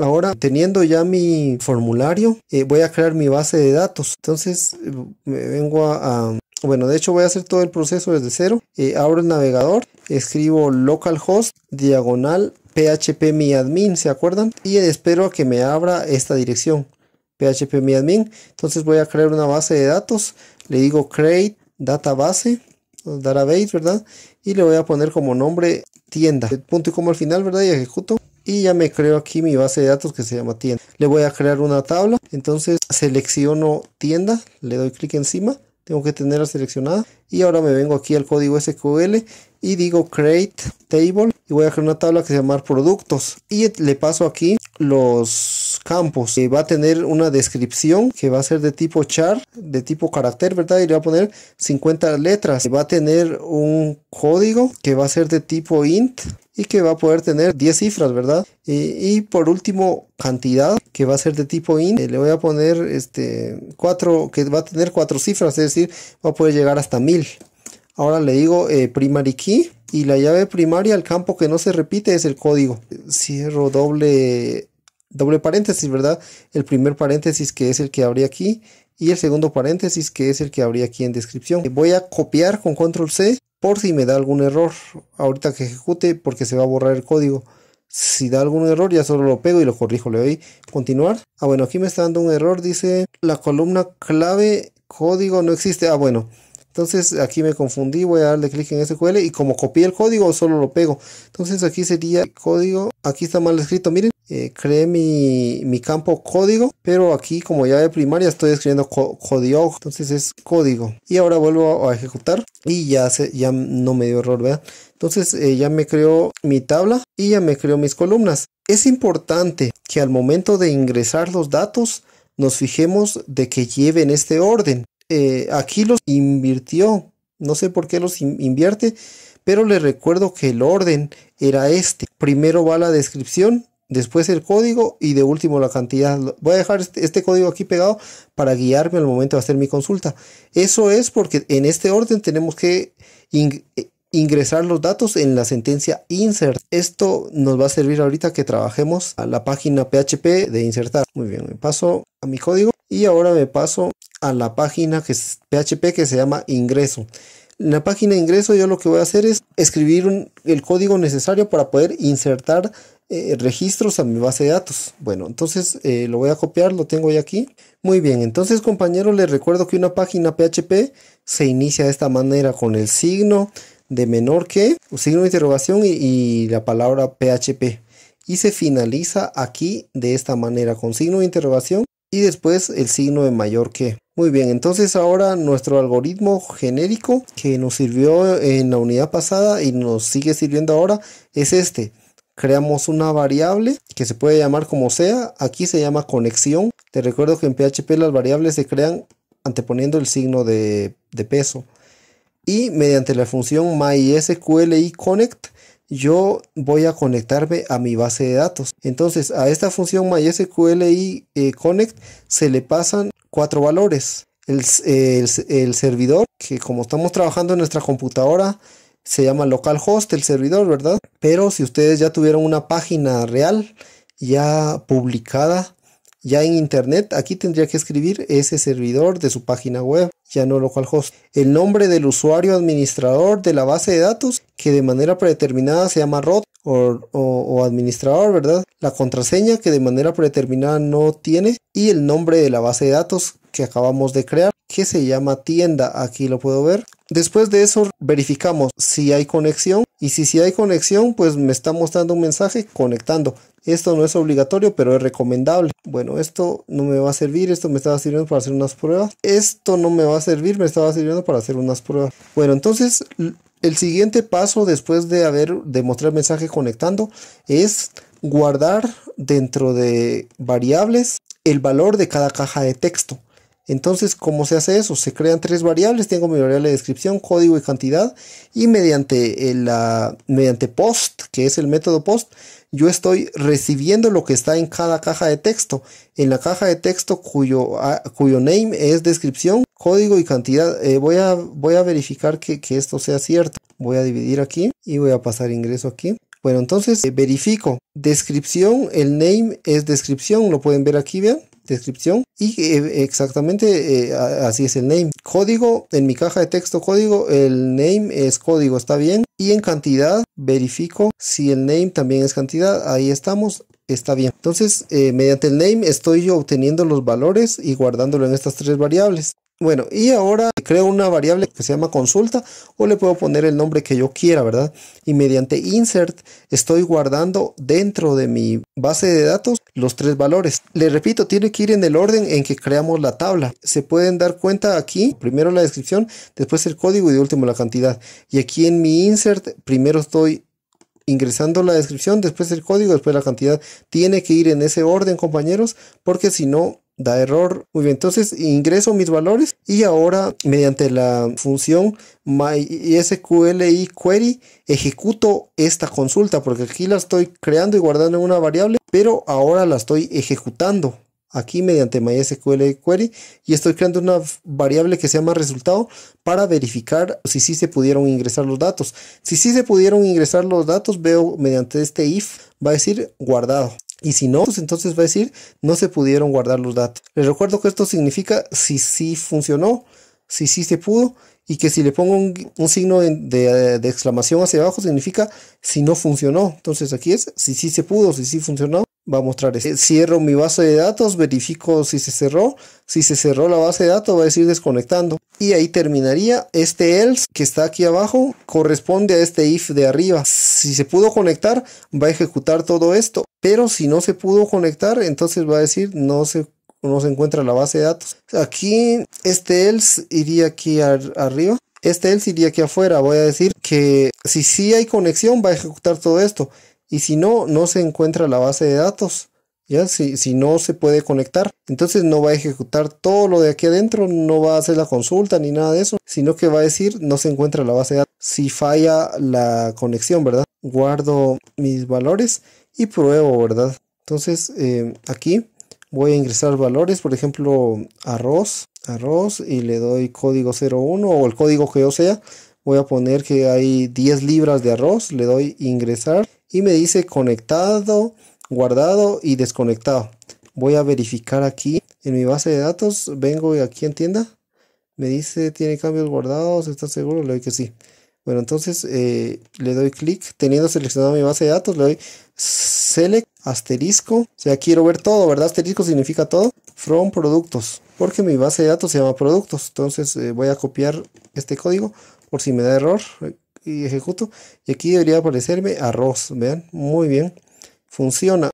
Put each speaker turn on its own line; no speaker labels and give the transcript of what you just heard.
Ahora, teniendo ya mi formulario, eh, voy a crear mi base de datos. Entonces, eh, me vengo a, Bueno, de hecho voy a hacer todo el proceso desde cero. Eh, abro el navegador, escribo localhost diagonal php ¿se acuerdan? Y espero a que me abra esta dirección php Entonces voy a crear una base de datos. Le digo create database, database, ¿verdad? Y le voy a poner como nombre tienda. Punto y como al final, ¿verdad? Y ejecuto y ya me creo aquí mi base de datos que se llama tienda. Le voy a crear una tabla, entonces selecciono tienda, le doy clic encima, tengo que tenerla seleccionada y ahora me vengo aquí al código SQL y digo create table y voy a crear una tabla que se llama productos y le paso aquí los campos que va a tener una descripción que va a ser de tipo char de tipo carácter verdad y le voy a poner 50 letras va a tener un código que va a ser de tipo int que va a poder tener 10 cifras, ¿verdad? Y, por último, cantidad, que va a ser de tipo IN eh, Le voy a poner este 4, que va a tener cuatro cifras, es decir, va a poder llegar hasta 1000. Ahora le digo eh, primary key y la llave primaria, el campo que no se repite es el código. Cierro doble, doble paréntesis, ¿verdad? El primer paréntesis que es el que abría aquí y el segundo paréntesis que es el que habría aquí en descripción. Voy a copiar con control C por si me da algún error ahorita que ejecute porque se va a borrar el código. Si da algún error ya solo lo pego y lo corrijo. Le doy continuar. Ah bueno, aquí me está dando un error. Dice la columna clave código no existe. Ah bueno, entonces aquí me confundí, voy a darle clic en SQL y como copié el código solo lo pego. Entonces aquí sería código, aquí está mal escrito, miren, eh, creé mi, campo código, pero aquí como ya primaria estoy escribiendo código, entonces es código. Y ahora vuelvo a, ejecutar y ya, se, ya no me dio error, vean. Entonces eh, ya me creó mi tabla y ya me creó mis columnas. Es importante que al momento de ingresar los datos nos fijemos de que lleven este orden. Eh, aquí los invirtió, no sé por qué los invierte, pero les recuerdo que el orden era este. Primero va la descripción, después el código y de último la cantidad. Voy a dejar este, este, código aquí pegado para guiarme al momento de hacer mi consulta. Eso es porque en este orden tenemos que eh, ingresar los datos en la sentencia insert. Esto nos va a servir ahorita que trabajemos a la página PHP de insertar. Muy bien, me paso a mi código. Y ahora me paso a la página que es PHP que se llama ingreso. En la página ingreso yo lo que voy a hacer es escribir el código necesario para poder insertar eh, registros a mi base de datos. Bueno, entonces eh, lo voy a copiar, lo tengo ya aquí. Muy bien, entonces compañeros les recuerdo que una página PHP se inicia de esta manera con el signo de menor que, signo de interrogación y la palabra PHP. Y se finaliza aquí de esta manera con signo de interrogación y después el signo de mayor que. Muy bien, entonces ahora nuestro algoritmo genérico que nos sirvió en la unidad pasada y nos sigue sirviendo ahora es este. Creamos una variable que se puede llamar como sea, aquí se llama conexión. Te recuerdo que en PHP las variables se crean anteponiendo el signo de, peso. Y mediante la función mysqli connect yo voy a conectarme a mi base de datos. Entonces a esta función MySQL eh, Connect se le pasan cuatro valores. el, servidor, que como estamos trabajando en nuestra computadora, se llama localhost el servidor, ¿verdad? Pero si ustedes ya tuvieron una página real ya publicada, ya en Internet, aquí tendría que escribir ese servidor de su página web, ya no localhost. El nombre del usuario administrador de la base de datos, que de manera predeterminada se llama root o, o administrador, ¿verdad? La contraseña, que de manera predeterminada no tiene. Y el nombre de la base de datos que acabamos de crear, que se llama tienda. Aquí lo puedo ver. Después de eso verificamos si hay conexión y si, si hay conexión pues me está mostrando un mensaje conectando. Esto no es obligatorio pero es recomendable. Bueno esto no me va a servir, esto me estaba sirviendo para hacer unas pruebas. Esto no me va a servir, me estaba sirviendo para hacer unas pruebas. Bueno entonces el siguiente paso después de haber demostrado mensaje conectando es guardar dentro de variables el valor de cada caja de texto. Entonces, ¿cómo se hace eso? Se crean tres variables, tengo mi variable de descripción, código y cantidad, y mediante, eh, mediante post, que es el método post, yo estoy recibiendo lo que está en cada caja de texto. En la caja de texto cuyo, ah, cuyo name es descripción, código y cantidad. Eh, voy, a, voy a verificar que, esto sea cierto. Voy a dividir aquí y voy a pasar ingreso aquí. Bueno, entonces eh, verifico. Descripción, el name es descripción, lo pueden ver aquí, bien descripción y eh, exactamente eh, así es el name. Código, en mi caja de texto código, el name es código, está bien. Y en cantidad, verifico si el name también es cantidad. Ahí estamos está bien. Entonces, eh, mediante el name estoy yo obteniendo los valores y guardándolo en estas tres variables. Bueno, y ahora creo una variable que se llama consulta o le puedo poner el nombre que yo quiera, ¿verdad? Y mediante insert estoy guardando dentro de mi base de datos los tres valores. Le repito, tiene que ir en el orden en que creamos la tabla. Se pueden dar cuenta aquí, primero la descripción, después el código y de último la cantidad. Y aquí en mi insert, primero estoy ingresando la descripción, después el código, después la cantidad. Tiene que ir en ese orden, compañeros, porque si no, da error. Muy bien, entonces ingreso mis valores y ahora mediante la función mysqliquery query ejecuto esta consulta porque aquí la estoy creando y guardando en una variable, pero ahora la estoy ejecutando aquí mediante mysqliquery Query y estoy creando una variable que se llama resultado para verificar si sí se pudieron ingresar los datos. Si sí se pudieron ingresar los datos, veo mediante este if, va a decir guardado. Y si no, pues entonces va a decir, no se pudieron guardar los datos. Les recuerdo que esto significa si sí funcionó, si sí se pudo, y que si le pongo un, signo de, exclamación hacia abajo, significa si no funcionó. Entonces aquí es, si sí se pudo, si sí funcionó, va a mostrar ese. Eh, cierro mi base de datos, verifico si se cerró. Si se cerró la base de datos, va a decir desconectando y ahí terminaría. Este else que está aquí abajo corresponde a este if de arriba. Si se pudo conectar, va a ejecutar todo esto. Pero si no se pudo conectar, entonces va a decir no se no encuentra la base de datos. Aquí este else iría aquí arriba. Este else iría aquí afuera. Voy a decir que si sí hay conexión va a ejecutar todo esto. Y si no, no se encuentra la base de datos. ¿ya? Si, no se puede conectar, entonces no va a ejecutar todo lo de aquí adentro, no va a hacer la consulta ni nada de eso, sino que va a decir no se encuentra la base de datos. Si falla la conexión, ¿verdad? Guardo mis valores y pruebo, ¿verdad? Entonces eh, aquí voy a ingresar valores, por ejemplo, arroz, arroz y le doy código 01 o el código que yo sea. Voy a poner que hay 10 libras de arroz, le doy ingresar y me dice conectado guardado y desconectado. Voy a verificar aquí en mi base de datos. Vengo aquí en tienda. Me dice, ¿tiene cambios guardados? ¿Está seguro? Le doy que sí. Bueno, entonces eh, le doy clic. Teniendo seleccionado mi base de datos, le doy select asterisco. O sea, quiero ver todo, ¿verdad? Asterisco significa todo. From productos. Porque mi base de datos se llama productos. Entonces eh, voy a copiar este código por si me da error eh, y ejecuto. Y aquí debería aparecerme arroz. Vean, muy bien funciona